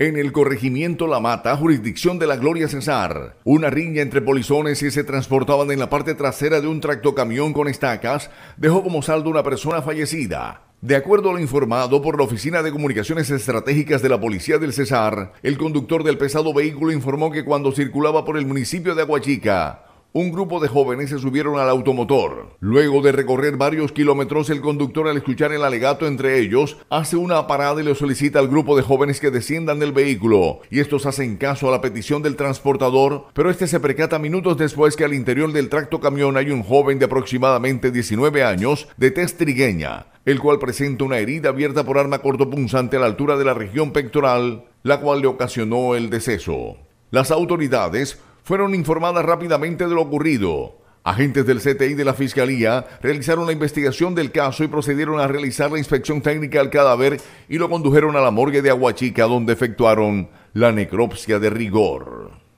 En el corregimiento La Mata, jurisdicción de la Gloria Cesar, una riña entre polizones que se transportaban en la parte trasera de un tractocamión con estacas dejó como saldo una persona fallecida. De acuerdo a lo informado por la Oficina de Comunicaciones Estratégicas de la Policía del Cesar, el conductor del pesado vehículo informó que cuando circulaba por el municipio de Aguachica, un grupo de jóvenes se subieron al automotor. Luego de recorrer varios kilómetros, el conductor al escuchar el alegato entre ellos, hace una parada y le solicita al grupo de jóvenes que desciendan del vehículo, y estos hacen caso a la petición del transportador, pero este se percata minutos después que al interior del tracto camión hay un joven de aproximadamente 19 años, de test trigueña, el cual presenta una herida abierta por arma cortopunzante a la altura de la región pectoral, la cual le ocasionó el deceso. Las autoridades fueron informadas rápidamente de lo ocurrido. Agentes del CTI de la Fiscalía realizaron la investigación del caso y procedieron a realizar la inspección técnica al cadáver y lo condujeron a la morgue de Aguachica donde efectuaron la necropsia de rigor.